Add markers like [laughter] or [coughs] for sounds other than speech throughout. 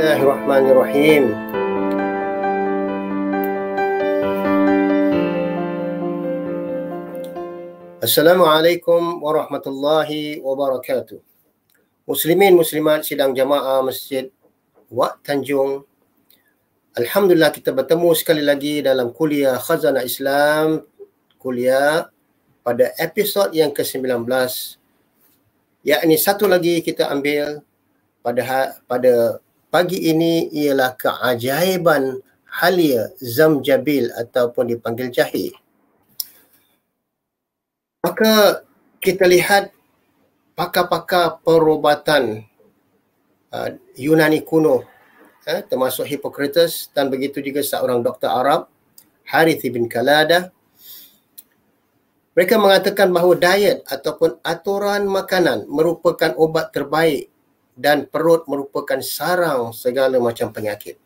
Bismillahirrahmanirrahim Assalamualaikum warahmatullahi wabarakatuh Muslimin muslimat sidang jamaah masjid Wat Tanjung Alhamdulillah kita bertemu sekali lagi dalam kuliah Khazanah Islam Kuliah pada episod yang ke-19 ini satu lagi kita ambil pada ha- pada pagi ini ialah keajaiban halia zamjabil ataupun dipanggil jahil. Maka kita lihat pakar-pakar perubatan uh, Yunani kuno eh, termasuk Hippocrates dan begitu juga seorang doktor Arab Harith ibn Kalada mereka mengatakan bahawa diet ataupun aturan makanan merupakan obat terbaik dan perut merupakan sarang segala macam penyakit.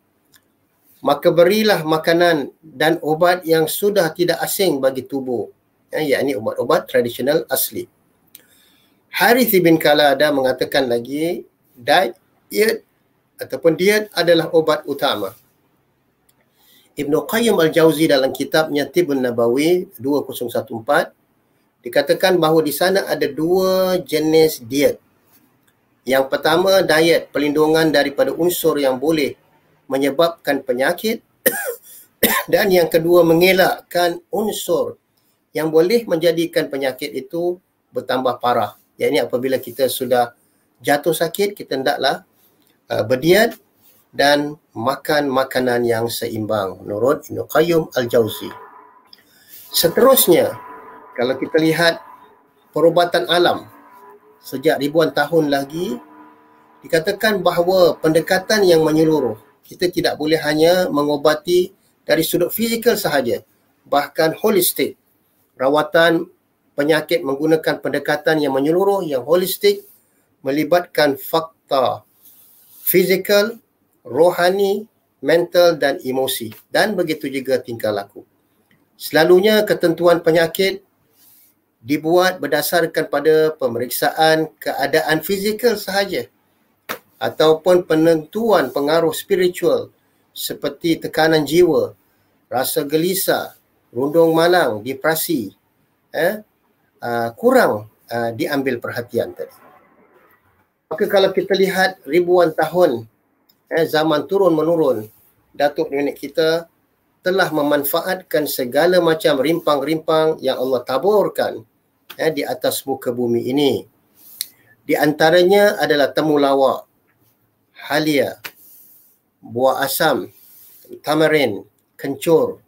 Maka berilah makanan dan ubat yang sudah tidak asing bagi tubuh. Ya, yakni ubat-ubat tradisional asli. Harith bin Kalada mengatakan lagi, diet ataupun diet adalah ubat utama. Ibn Qayyim al jauzi dalam kitabnya Tibun Nabawi 2014 dikatakan bahawa di sana ada dua jenis diet. Yang pertama diet pelindungan daripada unsur yang boleh menyebabkan penyakit [coughs] dan yang kedua mengelakkan unsur yang boleh menjadikan penyakit itu bertambah parah. Yang ini apabila kita sudah jatuh sakit kita hendaklah uh, berdiet dan makan makanan yang seimbang menurut Ibn Qayyum Al-Jauzi. Seterusnya kalau kita lihat perubatan alam sejak ribuan tahun lagi dikatakan bahawa pendekatan yang menyeluruh kita tidak boleh hanya mengobati dari sudut fizikal sahaja bahkan holistik rawatan penyakit menggunakan pendekatan yang menyeluruh yang holistik melibatkan fakta fizikal, rohani, mental dan emosi dan begitu juga tingkah laku. Selalunya ketentuan penyakit dibuat berdasarkan pada pemeriksaan keadaan fizikal sahaja ataupun penentuan pengaruh spiritual seperti tekanan jiwa, rasa gelisah, rundung malang, depresi, eh, uh, kurang uh, diambil perhatian tadi. Maka kalau kita lihat ribuan tahun eh, zaman turun-menurun, Datuk Nenek kita telah memanfaatkan segala macam rimpang-rimpang yang Allah taburkan eh, di atas muka bumi ini. Di antaranya adalah temulawak, halia, buah asam, tamarin, kencur,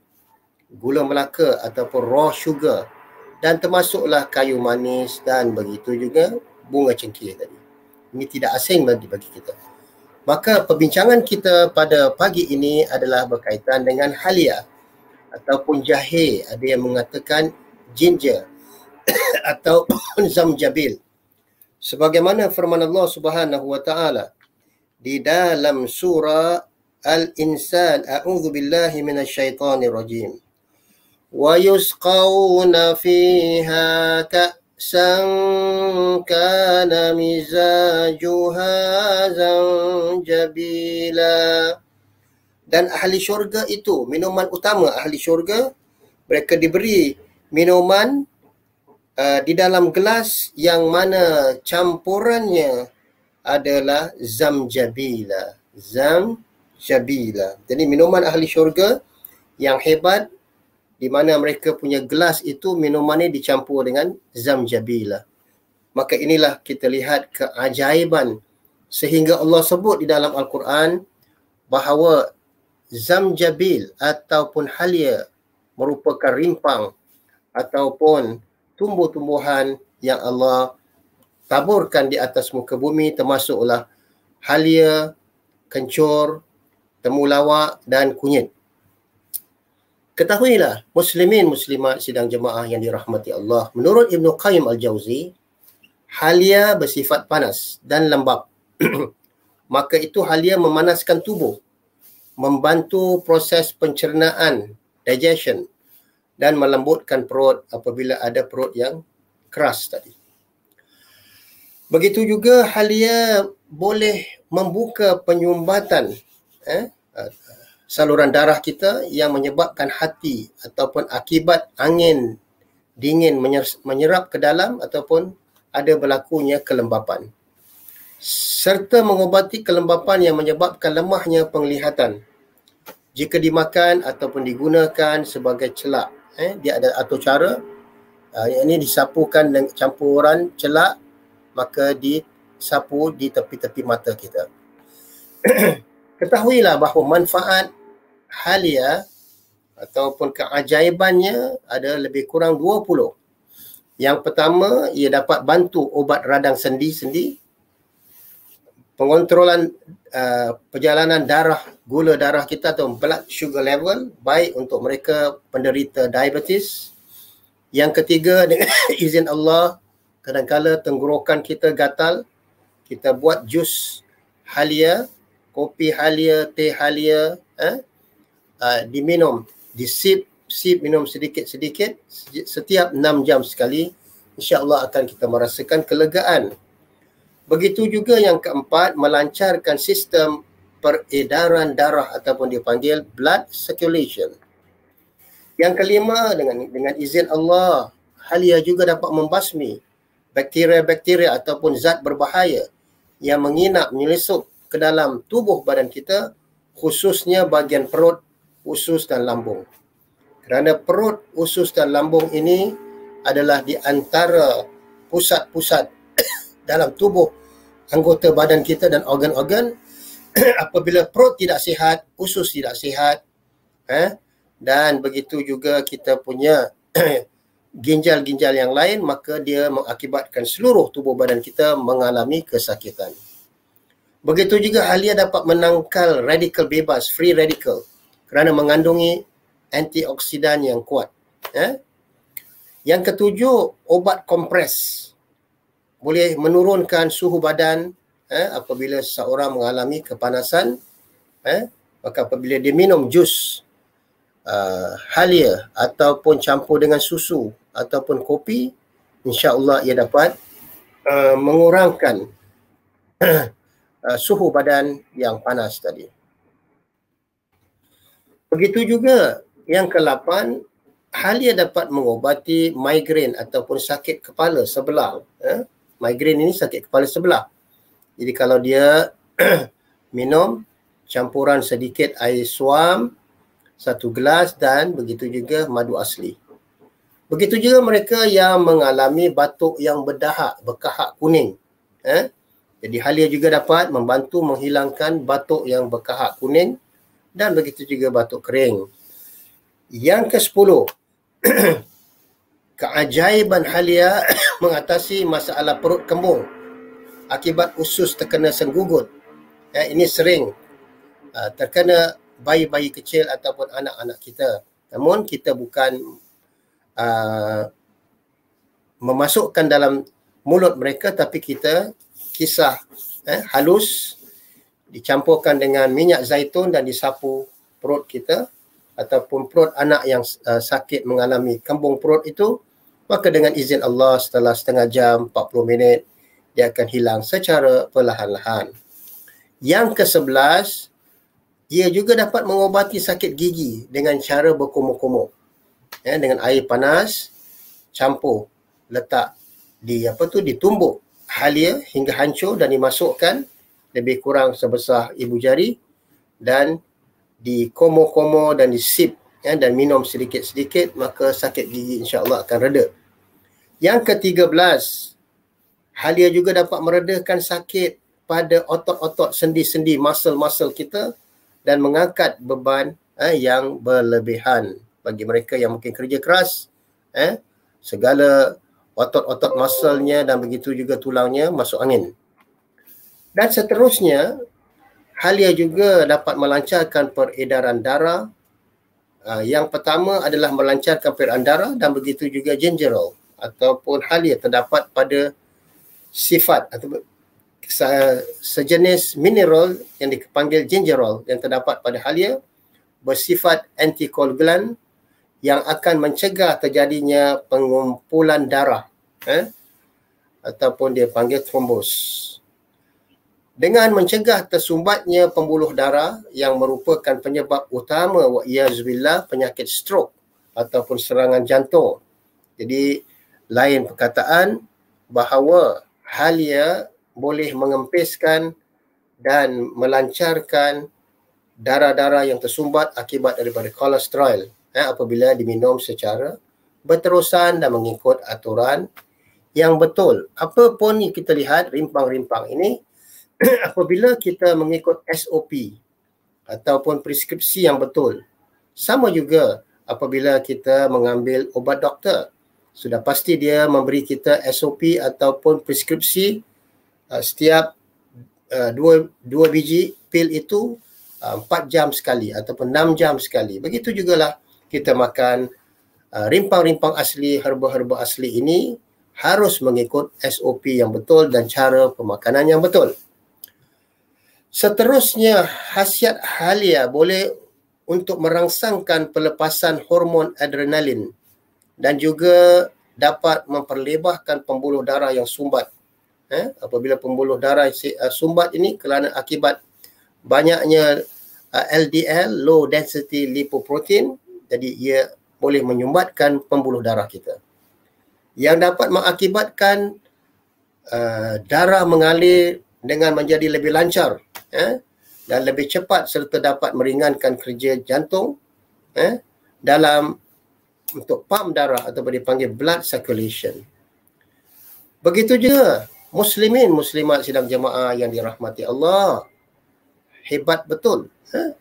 gula melaka ataupun raw sugar dan termasuklah kayu manis dan begitu juga bunga cengkir tadi. Ini tidak asing bagi bagi kita. Maka perbincangan kita pada pagi ini adalah berkaitan dengan halia ataupun jahe. Ada yang mengatakan ginger atau [coughs] Zam Jabil, sebagaimana firman Allah Subhanahu wa taala di dalam surah Al-Insan a'udzu billahi minasyaitonir rajim wa yusqawna fiha ka'san kana mizajuha Jabila. dan ahli syurga itu minuman utama ahli syurga mereka diberi minuman Eh, di dalam gelas yang mana campurannya adalah zamjabila zamjabila jadi minuman ahli syurga yang hebat di mana mereka punya gelas itu minuman ini dicampur dengan zamjabila maka inilah kita lihat keajaiban sehingga Allah sebut di dalam al-Quran bahawa zamjabil ataupun halia merupakan rimpang ataupun tumbuh-tumbuhan yang Allah taburkan di atas muka bumi termasuklah halia, kencur, temulawak dan kunyit. Ketahuilah muslimin muslimat sidang jemaah yang dirahmati Allah. Menurut Ibnu Qayyim Al-Jauzi, halia bersifat panas dan lembap. [clears throat] Maka itu halia memanaskan tubuh, membantu proses pencernaan, digestion dan melembutkan perut apabila ada perut yang keras tadi. Begitu juga halia boleh membuka penyumbatan eh, saluran darah kita yang menyebabkan hati ataupun akibat angin dingin menyerap ke dalam ataupun ada berlakunya kelembapan serta mengobati kelembapan yang menyebabkan lemahnya penglihatan jika dimakan ataupun digunakan sebagai celak eh, dia ada atur cara uh, yang ini disapukan dengan campuran celak maka disapu di tepi-tepi mata kita [clears throat] ketahuilah bahawa manfaat halia ataupun keajaibannya ada lebih kurang 20 yang pertama ia dapat bantu obat radang sendi-sendi pengontrolan uh, perjalanan darah gula darah kita atau blood sugar level baik untuk mereka penderita diabetes yang ketiga [coughs] dengan izin Allah kadangkala tenggorokan kita gatal kita buat jus halia kopi halia teh halia eh uh, diminum disip sip minum sedikit-sedikit setiap enam jam sekali insya-Allah akan kita merasakan kelegaan Begitu juga yang keempat, melancarkan sistem peredaran darah ataupun dipanggil blood circulation. Yang kelima, dengan dengan izin Allah, Halia juga dapat membasmi bakteria-bakteria ataupun zat berbahaya yang menginap menyelesuk ke dalam tubuh badan kita khususnya bahagian perut, usus dan lambung. Kerana perut, usus dan lambung ini adalah di antara pusat-pusat dalam tubuh anggota badan kita dan organ-organ [clears throat] apabila perut tidak sihat, usus tidak sihat eh dan begitu juga kita punya [clears throat] ginjal-ginjal yang lain maka dia mengakibatkan seluruh tubuh badan kita mengalami kesakitan. Begitu juga halia dapat menangkal radikal bebas, free radical kerana mengandungi antioksidan yang kuat. Eh? Yang ketujuh, obat kompres boleh menurunkan suhu badan eh, apabila seseorang mengalami kepanasan eh, maka apabila dia minum jus uh, halia ataupun campur dengan susu ataupun kopi insyaAllah ia dapat uh, mengurangkan [clears throat] uh, suhu badan yang panas tadi begitu juga yang ke-8 halia dapat mengobati migrain ataupun sakit kepala sebelah eh, migraine ini sakit kepala sebelah. Jadi kalau dia [clears throat] minum campuran sedikit air suam satu gelas dan begitu juga madu asli. Begitu juga mereka yang mengalami batuk yang berdahak, berkahak kuning. Eh? Jadi halia juga dapat membantu menghilangkan batuk yang berkahak kuning dan begitu juga batuk kering. Yang ke-10, [clears throat] keajaiban halia [clears throat] mengatasi masalah perut kembung akibat usus terkena senggugut. Ya, ini sering uh, terkena bayi-bayi kecil ataupun anak-anak kita. Namun kita bukan uh, memasukkan dalam mulut mereka tapi kita kisah eh, halus dicampurkan dengan minyak zaitun dan disapu perut kita ataupun perut anak yang uh, sakit mengalami kembung perut itu maka dengan izin Allah setelah setengah jam 40 minit dia akan hilang secara perlahan-lahan. Yang ke-11 ia juga dapat mengobati sakit gigi dengan cara berkumuk-kumuk. Ya, dengan air panas campur letak di apa tu ditumbuk halia hingga hancur dan dimasukkan lebih kurang sebesar ibu jari dan dikomo-komo dan disip ya, dan minum sedikit-sedikit maka sakit gigi insyaAllah akan reda. Yang ketiga belas, halia juga dapat meredakan sakit pada otot-otot sendi-sendi muscle-muscle kita dan mengangkat beban eh, yang berlebihan bagi mereka yang mungkin kerja keras eh, segala otot-otot muscle-nya dan begitu juga tulangnya masuk angin. Dan seterusnya, halia juga dapat melancarkan peredaran darah Ah, yang pertama adalah melancarkan peredaran darah dan begitu juga gingerol ataupun halia terdapat pada sifat atau sejenis mineral yang dipanggil gingerol yang terdapat pada halia bersifat antikoagulan yang akan mencegah terjadinya pengumpulan darah eh? ataupun dia panggil trombosis dengan mencegah tersumbatnya pembuluh darah yang merupakan penyebab utama wa'iyazubillah penyakit stroke ataupun serangan jantung. Jadi lain perkataan bahawa halia boleh mengempiskan dan melancarkan darah-darah yang tersumbat akibat daripada kolesterol eh, apabila diminum secara berterusan dan mengikut aturan yang betul. Apa pun yang kita lihat rimpang-rimpang ini, [coughs] apabila kita mengikut SOP ataupun preskripsi yang betul. Sama juga apabila kita mengambil obat doktor. Sudah pasti dia memberi kita SOP ataupun preskripsi uh, setiap uh, dua, dua biji pil itu uh, empat uh, jam sekali ataupun enam jam sekali. Begitu jugalah kita makan uh, rimpang-rimpang asli, herba-herba asli ini harus mengikut SOP yang betul dan cara pemakanan yang betul. Seterusnya, khasiat halia boleh untuk merangsangkan pelepasan hormon adrenalin dan juga dapat memperlebahkan pembuluh darah yang sumbat. Eh, apabila pembuluh darah eh, sumbat ini kerana akibat banyaknya LDL, eh, low density lipoprotein, jadi ia boleh menyumbatkan pembuluh darah kita. Yang dapat mengakibatkan uh, darah mengalir dengan menjadi lebih lancar eh, dan lebih cepat serta dapat meringankan kerja jantung eh, dalam untuk pam darah atau panggil blood circulation. Begitu juga muslimin muslimat sidang jemaah yang dirahmati Allah. Hebat betul. Eh?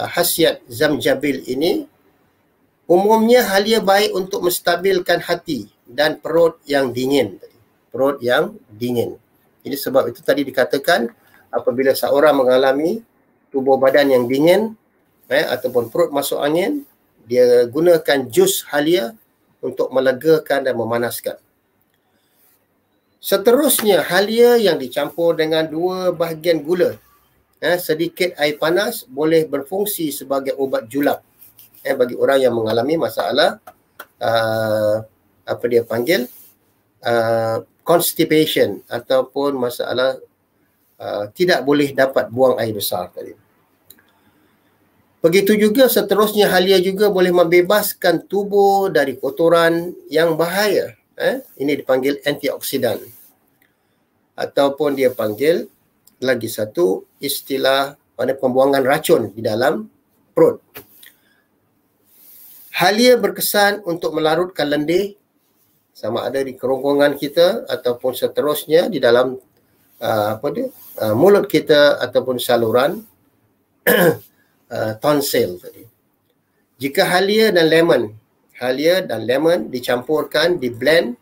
Ah, Hasiat zamjabil ini umumnya halia baik untuk menstabilkan hati dan perut yang dingin. Perut yang dingin. Ini sebab itu tadi dikatakan apabila seorang mengalami tubuh badan yang dingin eh, ataupun perut masuk angin, dia gunakan jus halia untuk melegakan dan memanaskan. Seterusnya, halia yang dicampur dengan dua bahagian gula, eh, sedikit air panas boleh berfungsi sebagai ubat julap eh, bagi orang yang mengalami masalah uh, apa dia panggil uh, constipation ataupun masalah Ah, tidak boleh dapat buang air besar tadi. Begitu juga seterusnya halia juga boleh membebaskan tubuh dari kotoran yang bahaya. Eh? Ini dipanggil antioksidan. Ataupun dia panggil lagi satu istilah pada pembuangan racun di dalam perut. Halia berkesan untuk melarutkan lendir sama ada di kerongkongan kita ataupun seterusnya di dalam Ah, apa dia uh, mulut kita ataupun saluran uh, [clears throat] tonsil tadi jika halia dan lemon halia dan lemon dicampurkan di blend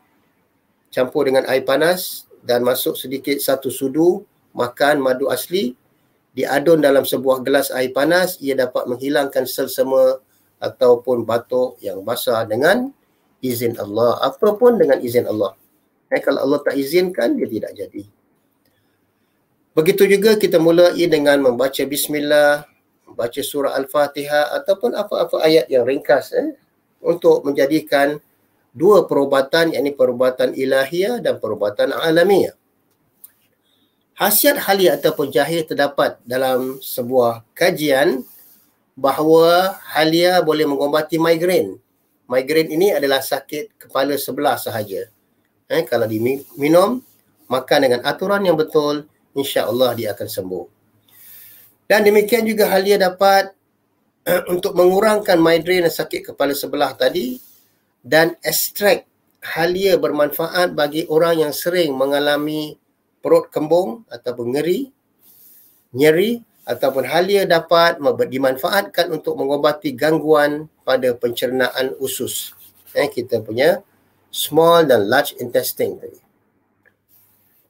campur dengan air panas dan masuk sedikit satu sudu makan madu asli diadun dalam sebuah gelas air panas ia dapat menghilangkan sel semua ataupun batuk yang basah dengan izin Allah apapun dengan izin Allah eh, kalau Allah tak izinkan dia tidak jadi Begitu juga kita mulai dengan membaca bismillah, membaca surah al-fatihah ataupun apa-apa ayat yang ringkas eh untuk menjadikan dua perubatan yakni perubatan ilahiah dan perubatan alamiah. Hasiat hali ataupun jahil terdapat dalam sebuah kajian bahawa halia boleh mengobati migrain. Migrain ini adalah sakit kepala sebelah sahaja. Eh, kalau diminum, makan dengan aturan yang betul, insya-Allah dia akan sembuh. Dan demikian juga Halia dapat [clears throat] untuk mengurangkan migraine dan sakit kepala sebelah tadi dan extract Halia bermanfaat bagi orang yang sering mengalami perut kembung atau ngeri, nyeri ataupun Halia dapat dimanfaatkan untuk mengobati gangguan pada pencernaan usus. Eh, kita punya small dan large intestine tadi.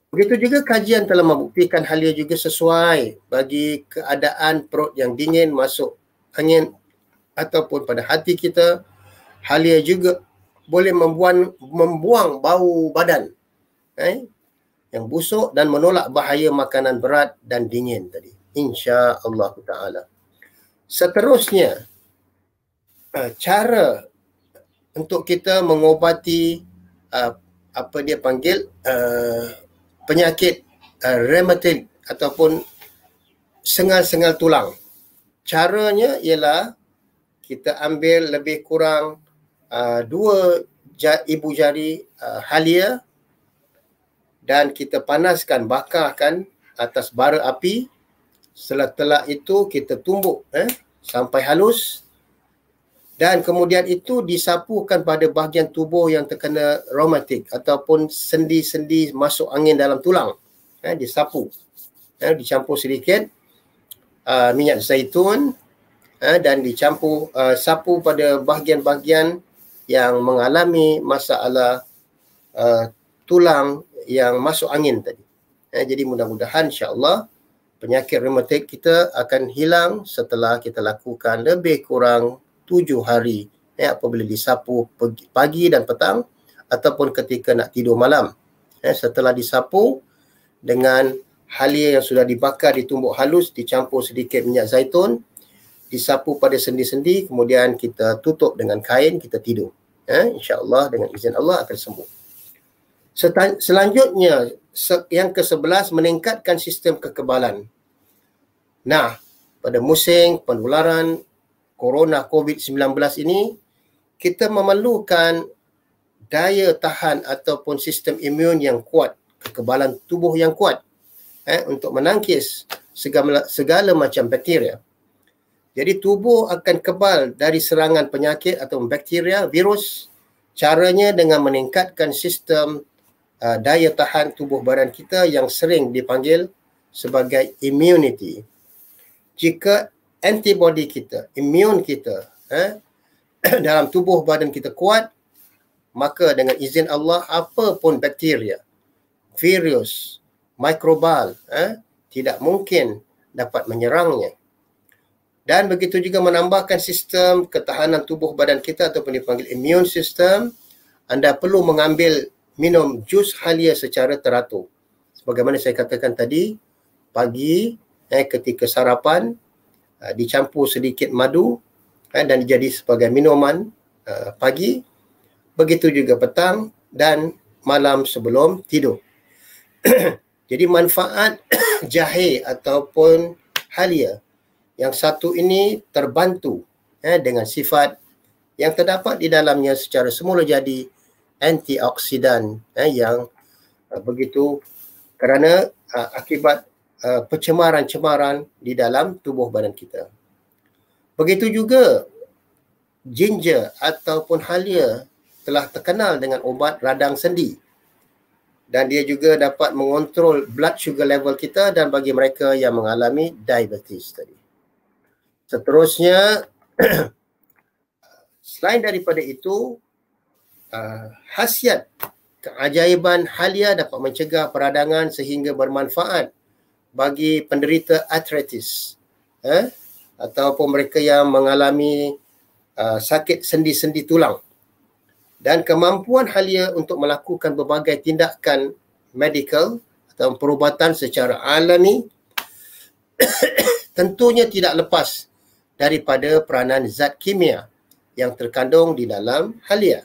Begitu juga kajian telah membuktikan halia juga sesuai bagi keadaan perut yang dingin masuk angin ataupun pada hati kita. Halia juga boleh membuang, membuang bau badan eh, yang busuk dan menolak bahaya makanan berat dan dingin tadi. Insya Allah Ta'ala. Seterusnya, eh, cara untuk kita mengobati eh, apa dia panggil eh, penyakit uh, eh, rheumatic ataupun sengal-sengal tulang. Caranya ialah kita ambil lebih kurang uh, dua ja- ibu jari uh, halia dan kita panaskan, bakarkan atas bara api. Setelah itu kita tumbuk eh, sampai halus dan kemudian itu disapukan pada bahagian tubuh yang terkena rheumatic ataupun sendi-sendi masuk angin dalam tulang eh, disapu eh, dicampur sedikit uh, minyak zaitun eh, dan dicampur uh, sapu pada bahagian-bahagian yang mengalami masalah uh, tulang yang masuk angin tadi eh, jadi mudah-mudahan insyaAllah penyakit rheumatik kita akan hilang setelah kita lakukan lebih kurang tujuh hari ya eh, apabila disapu pagi dan petang ataupun ketika nak tidur malam eh, setelah disapu dengan halia yang sudah dibakar ditumbuk halus dicampur sedikit minyak zaitun disapu pada sendi-sendi kemudian kita tutup dengan kain kita tidur eh, insyaAllah dengan izin Allah akan sembuh Setan- selanjutnya se- yang ke-11 meningkatkan sistem kekebalan nah pada musim, penularan, corona COVID-19 ini, kita memerlukan daya tahan ataupun sistem imun yang kuat, kekebalan tubuh yang kuat eh, untuk menangkis segala, segala macam bakteria. Jadi tubuh akan kebal dari serangan penyakit atau bakteria, virus, caranya dengan meningkatkan sistem uh, daya tahan tubuh badan kita yang sering dipanggil sebagai immunity. Jika antibody kita, immune kita eh, [clears throat] dalam tubuh badan kita kuat, maka dengan izin Allah apa pun bakteria, virus, mikrobal eh, tidak mungkin dapat menyerangnya. Dan begitu juga menambahkan sistem ketahanan tubuh badan kita ataupun dipanggil immune system, anda perlu mengambil minum jus halia secara teratur. Sebagaimana saya katakan tadi, pagi eh, ketika sarapan, Ah, dicampur sedikit madu ha, dan dijadi sebagai minuman ha, pagi begitu juga petang dan malam sebelum tidur [clears throat] jadi manfaat [clears throat] jahe ataupun halia yang satu ini terbantu ha, dengan sifat yang terdapat di dalamnya secara semula jadi antioksidan ha, yang ha, begitu kerana ha, akibat Uh, pencemaran-cemaran di dalam tubuh badan kita. Begitu juga ginger ataupun halia telah terkenal dengan ubat radang sendi dan dia juga dapat mengontrol blood sugar level kita dan bagi mereka yang mengalami diabetes tadi. Seterusnya [clears throat] selain daripada itu uh, keajaiban halia dapat mencegah peradangan sehingga bermanfaat bagi penderita arthritis eh? ataupun mereka yang mengalami uh, sakit sendi-sendi tulang dan kemampuan halia untuk melakukan berbagai tindakan medical atau perubatan secara alami [coughs] tentunya tidak lepas daripada peranan zat kimia yang terkandung di dalam halia.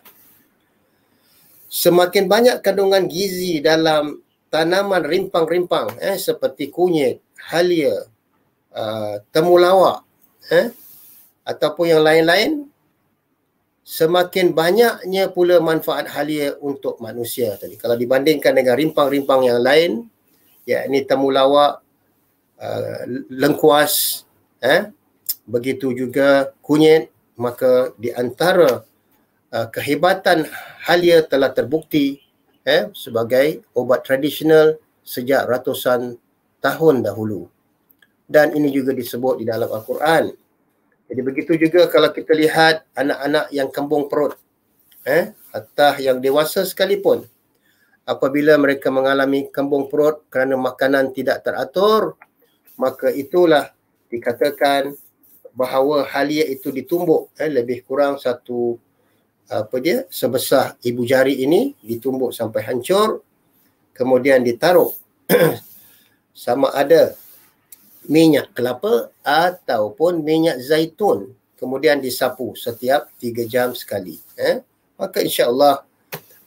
Semakin banyak kandungan gizi dalam tanaman rimpang-rimpang eh seperti kunyit, halia, uh, temulawak eh ataupun yang lain-lain semakin banyaknya pula manfaat halia untuk manusia tadi. Kalau dibandingkan dengan rimpang-rimpang yang lain yakni temulawak, uh, lengkuas eh begitu juga kunyit maka di antara uh, kehebatan halia telah terbukti eh sebagai obat tradisional sejak ratusan tahun dahulu dan ini juga disebut di dalam al-Quran jadi begitu juga kalau kita lihat anak-anak yang kembung perut eh atau yang dewasa sekalipun apabila mereka mengalami kembung perut kerana makanan tidak teratur maka itulah dikatakan bahawa halia itu ditumbuk eh, lebih kurang satu apa dia sebesar ibu jari ini ditumbuk sampai hancur kemudian ditaruh [clears throat] sama ada minyak kelapa ataupun minyak zaitun kemudian disapu setiap 3 jam sekali eh maka insyaallah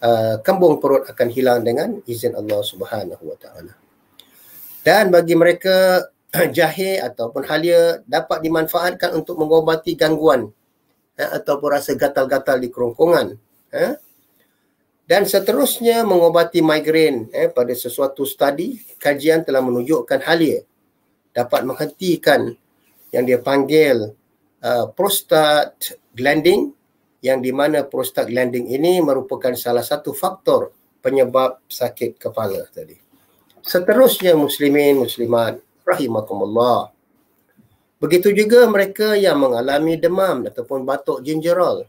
uh, kembung perut akan hilang dengan izin Allah Subhanahu wa taala dan bagi mereka [clears throat] jahe ataupun halia dapat dimanfaatkan untuk mengobati gangguan eh, ataupun rasa gatal-gatal di kerongkongan. Eh. Dan seterusnya mengobati migrain eh, pada sesuatu studi kajian telah menunjukkan halia dapat menghentikan yang dia panggil uh, eh, prostat glanding yang di mana prostat glanding ini merupakan salah satu faktor penyebab sakit kepala tadi. Seterusnya muslimin muslimat rahimakumullah. Begitu juga mereka yang mengalami demam ataupun batuk gingerol.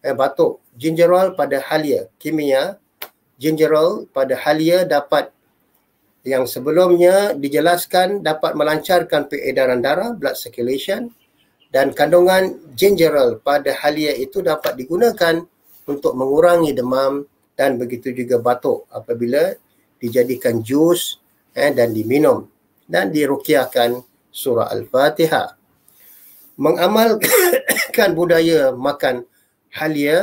Eh, batuk gingerol pada halia. Kimia gingerol pada halia dapat yang sebelumnya dijelaskan dapat melancarkan peredaran darah, blood circulation dan kandungan gingerol pada halia itu dapat digunakan untuk mengurangi demam dan begitu juga batuk apabila dijadikan jus eh, dan diminum dan dirukiahkan surah Al-Fatihah. Mengamalkan [coughs] budaya makan halia ya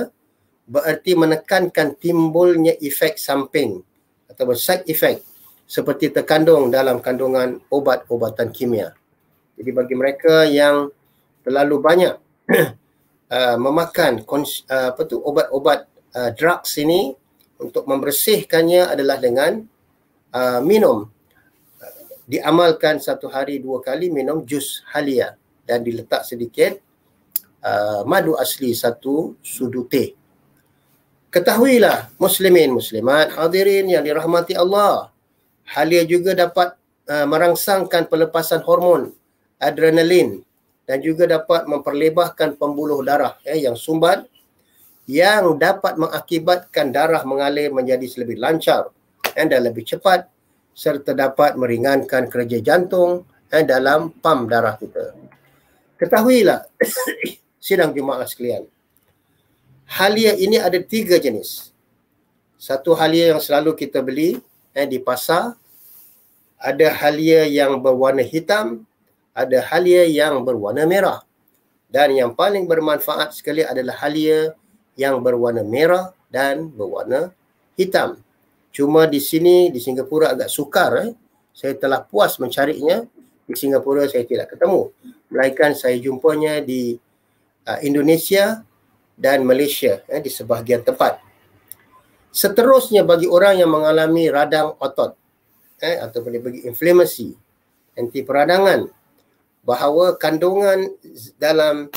bererti menekankan timbulnya efek samping atau side effect seperti terkandung dalam kandungan obat-obatan kimia. Jadi bagi mereka yang terlalu banyak [coughs] uh, memakan kons- uh, obat-obat uh, drugs ini untuk membersihkannya adalah dengan uh, minum diamalkan satu hari dua kali minum jus halia dan diletak sedikit uh, madu asli satu sudu teh. Ketahuilah muslimin muslimat hadirin yang dirahmati Allah. Halia juga dapat uh, merangsangkan pelepasan hormon adrenalin dan juga dapat memperlebahkan pembuluh darah eh, yang sumbat yang dapat mengakibatkan darah mengalir menjadi lebih lancar eh, dan lebih cepat serta dapat meringankan kerja jantung eh, dalam pam darah kita. Ketahuilah [coughs] sidang jemaah lah sekalian. Halia ini ada tiga jenis. Satu halia yang selalu kita beli eh, di pasar. Ada halia yang berwarna hitam. Ada halia yang berwarna merah. Dan yang paling bermanfaat sekali adalah halia yang berwarna merah dan berwarna hitam. Cuma di sini, di Singapura agak sukar. Eh. Saya telah puas mencarinya. Di Singapura saya tidak ketemu. Melainkan saya jumpanya di uh, Indonesia dan Malaysia eh, di sebahagian tempat. Seterusnya bagi orang yang mengalami radang otot eh, atau boleh bagi inflamasi, anti peradangan bahawa kandungan dalam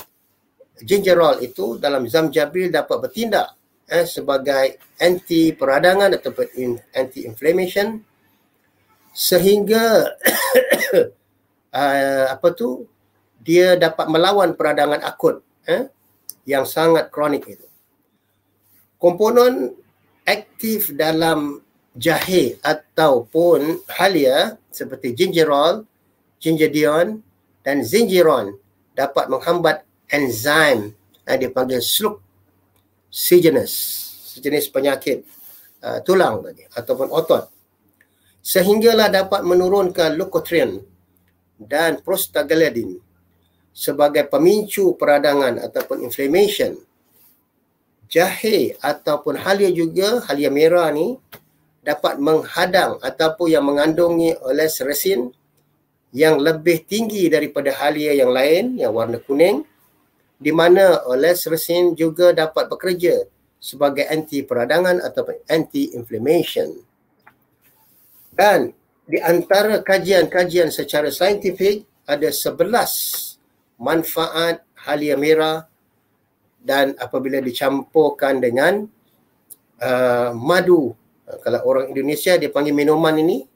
gingerol itu dalam zamjabil dapat bertindak eh, sebagai anti peradangan ataupun anti inflammation sehingga uh, [coughs] apa tu dia dapat melawan peradangan akut eh, yang sangat kronik itu. Komponen aktif dalam jahe ataupun halia seperti gingerol, gingerdion dan zingiron dapat menghambat enzim yang eh, dipanggil sluk sejenis sejenis penyakit uh, tulang tadi ataupun otot sehinggalah dapat menurunkan leukotrien dan prostaglandin sebagai pemicu peradangan ataupun inflammation jahe ataupun halia juga halia merah ni dapat menghadang ataupun yang mengandungi oleh resin yang lebih tinggi daripada halia yang lain yang warna kuning di mana uh, resin juga dapat bekerja sebagai anti peradangan atau anti inflammation. Dan di antara kajian-kajian secara saintifik ada 11 manfaat halia merah dan apabila dicampurkan dengan uh, madu uh, kalau orang Indonesia dia panggil minuman ini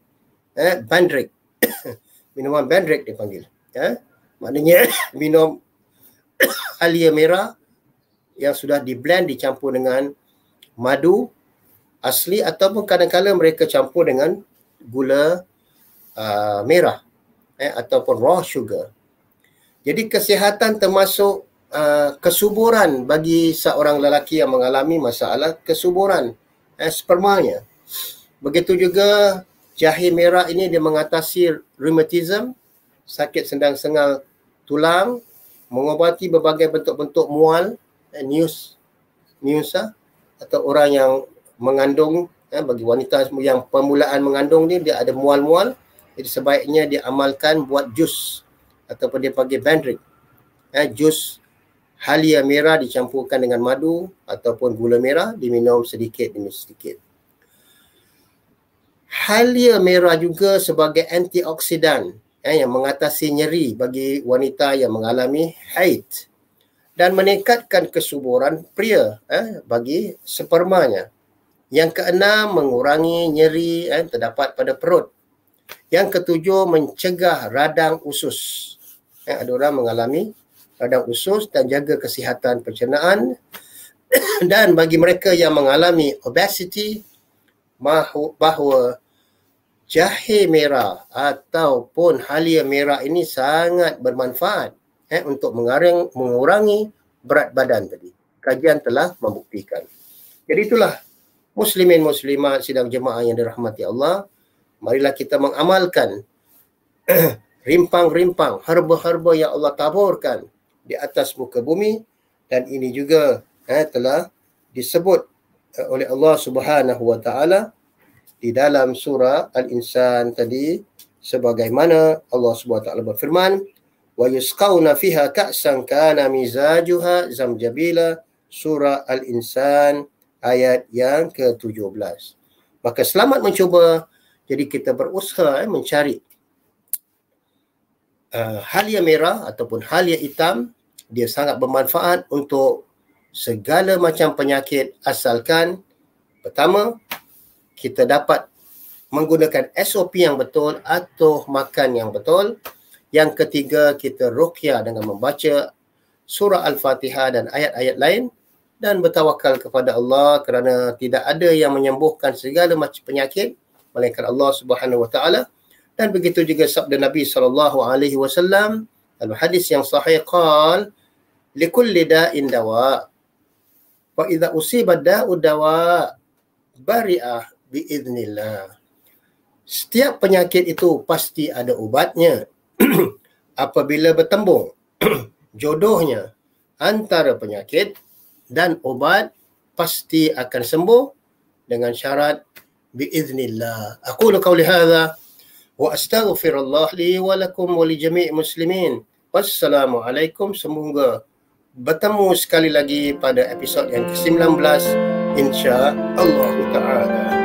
eh bandrek [coughs] minuman bandrek dipanggil ya eh? maknanya [coughs] minum alia merah yang sudah di blend dicampur dengan madu asli ataupun kadang-kadang mereka campur dengan gula uh, merah eh, ataupun raw sugar. Jadi kesihatan termasuk uh, kesuburan bagi seorang lelaki yang mengalami masalah kesuburan eh, spermanya. Begitu juga jahe merah ini dia mengatasi rheumatism, sakit sendang-sengal tulang, mengobati berbagai bentuk-bentuk mual eh, news news ah, atau orang yang mengandung eh, bagi wanita yang permulaan mengandung ni dia ada mual-mual jadi sebaiknya dia amalkan buat jus ataupun dia panggil bandrik eh, jus halia merah dicampurkan dengan madu ataupun gula merah diminum sedikit demi sedikit halia merah juga sebagai antioksidan eh, yang mengatasi nyeri bagi wanita yang mengalami haid dan meningkatkan kesuburan pria eh, bagi spermanya. Yang keenam, mengurangi nyeri eh, terdapat pada perut. Yang ketujuh, mencegah radang usus. Eh, ada orang mengalami radang usus dan jaga kesihatan pencernaan. [coughs] dan bagi mereka yang mengalami obesity, bahawa, bahawa jahe merah ataupun halia merah ini sangat bermanfaat eh, untuk mengarang, mengurangi berat badan tadi. Kajian telah membuktikan. Jadi itulah muslimin muslimat sidang jemaah yang dirahmati Allah. Marilah kita mengamalkan [clears throat] rimpang-rimpang herba-herba yang Allah taburkan di atas muka bumi dan ini juga eh, telah disebut eh, oleh Allah Subhanahu Wa Taala di dalam surah Al-Insan tadi sebagaimana Allah Subhanahu SWT berfirman wa yusqawna fiha ka'san kana mizajuha zamjabila surah Al-Insan ayat yang ke-17 maka selamat mencuba jadi kita berusaha eh, mencari uh, halia merah ataupun halia hitam dia sangat bermanfaat untuk segala macam penyakit asalkan pertama kita dapat menggunakan SOP yang betul atau makan yang betul. Yang ketiga, kita rukia dengan membaca surah Al-Fatihah dan ayat-ayat lain dan bertawakal kepada Allah kerana tidak ada yang menyembuhkan segala macam penyakit melainkan Allah Subhanahu Wa Taala. Dan begitu juga sabda Nabi sallallahu alaihi wasallam dalam hadis yang sahih qal likulli da'in dawa wa idza usiba da'u dawa bari'ah biiznillah. Setiap penyakit itu pasti ada ubatnya. [clears throat] Apabila bertembung [clears throat] jodohnya antara penyakit dan ubat pasti akan sembuh dengan syarat biiznillah. Aku lakau lihada wa astaghfirullah li wa wa li jami' muslimin. Wassalamualaikum semoga bertemu sekali lagi pada episod yang ke-19 insya-Allah taala.